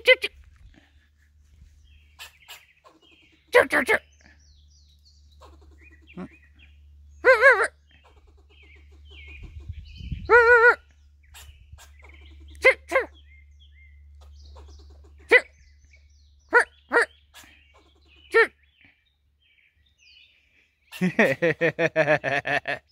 choo choo choo. Choo choo choo. Hehehehe